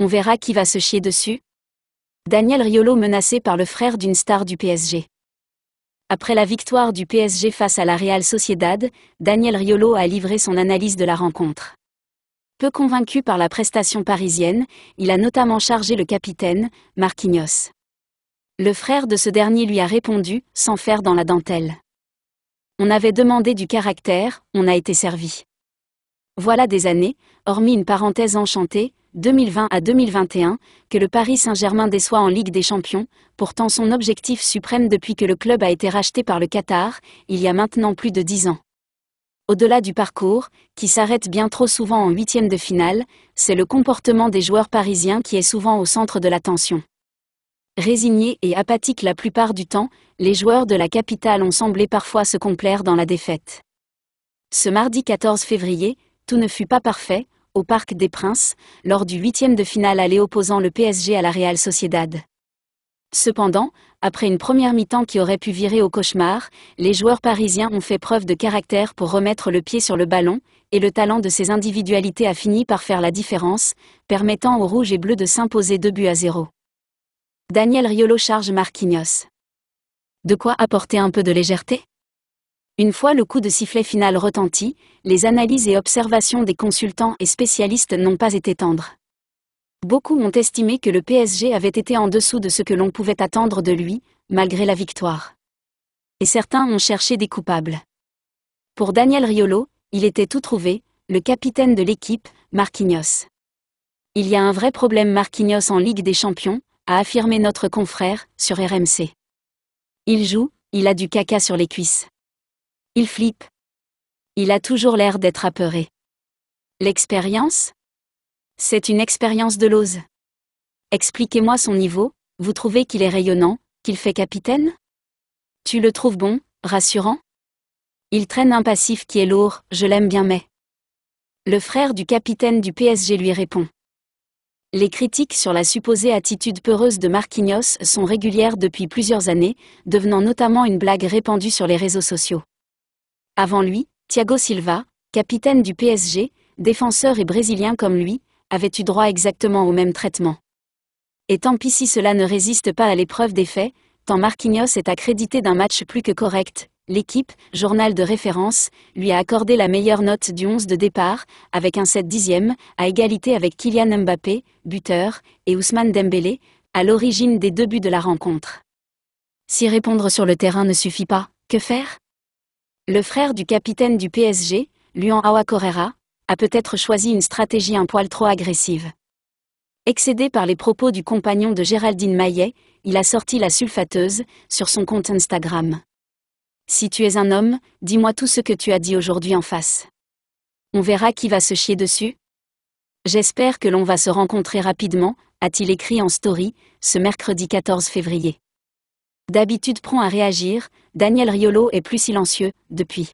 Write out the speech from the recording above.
On verra qui va se chier dessus. Daniel Riolo menacé par le frère d'une star du PSG. Après la victoire du PSG face à la Real Sociedad, Daniel Riolo a livré son analyse de la rencontre. Peu convaincu par la prestation parisienne, il a notamment chargé le capitaine, Marquinhos. Le frère de ce dernier lui a répondu, sans faire dans la dentelle. On avait demandé du caractère, on a été servi. Voilà des années, hormis une parenthèse enchantée, 2020 à 2021, que le Paris Saint-Germain déçoit en Ligue des Champions, pourtant son objectif suprême depuis que le club a été racheté par le Qatar, il y a maintenant plus de 10 ans. Au-delà du parcours, qui s'arrête bien trop souvent en huitième de finale, c'est le comportement des joueurs parisiens qui est souvent au centre de l'attention. Résignés et apathiques la plupart du temps, les joueurs de la capitale ont semblé parfois se complaire dans la défaite. Ce mardi 14 février, tout ne fut pas parfait, au Parc des Princes, lors du huitième de finale aller opposant le PSG à la Real Sociedad. Cependant, après une première mi-temps qui aurait pu virer au cauchemar, les joueurs parisiens ont fait preuve de caractère pour remettre le pied sur le ballon, et le talent de ces individualités a fini par faire la différence, permettant aux rouges et bleus de s'imposer deux buts à zéro. Daniel Riolo charge Marquinhos. De quoi apporter un peu de légèreté une fois le coup de sifflet final retenti, les analyses et observations des consultants et spécialistes n'ont pas été tendres. Beaucoup ont estimé que le PSG avait été en dessous de ce que l'on pouvait attendre de lui, malgré la victoire. Et certains ont cherché des coupables. Pour Daniel Riolo, il était tout trouvé, le capitaine de l'équipe, Marquinhos. Il y a un vrai problème Marquinhos en Ligue des Champions, a affirmé notre confrère, sur RMC. Il joue, il a du caca sur les cuisses. Il flippe. Il a toujours l'air d'être apeuré. L'expérience C'est une expérience de l'ose. Expliquez-moi son niveau, vous trouvez qu'il est rayonnant, qu'il fait capitaine Tu le trouves bon, rassurant Il traîne un passif qui est lourd, je l'aime bien mais... Le frère du capitaine du PSG lui répond. Les critiques sur la supposée attitude peureuse de Marquinhos sont régulières depuis plusieurs années, devenant notamment une blague répandue sur les réseaux sociaux. Avant lui, Thiago Silva, capitaine du PSG, défenseur et brésilien comme lui, avait eu droit exactement au même traitement. Et tant pis si cela ne résiste pas à l'épreuve des faits, tant Marquinhos est accrédité d'un match plus que correct, l'équipe, journal de référence, lui a accordé la meilleure note du 11 de départ, avec un 7 dixième, à égalité avec Kylian Mbappé, buteur, et Ousmane Dembélé, à l'origine des deux buts de la rencontre. Si répondre sur le terrain ne suffit pas, que faire le frère du capitaine du PSG, Luan Awa Correra, a peut-être choisi une stratégie un poil trop agressive. Excédé par les propos du compagnon de Géraldine Maillet, il a sorti la sulfateuse sur son compte Instagram. Si tu es un homme, dis-moi tout ce que tu as dit aujourd'hui en face. On verra qui va se chier dessus. J'espère que l'on va se rencontrer rapidement, a-t-il écrit en story, ce mercredi 14 février. D'habitude prend à réagir, Daniel Riolo est plus silencieux, depuis.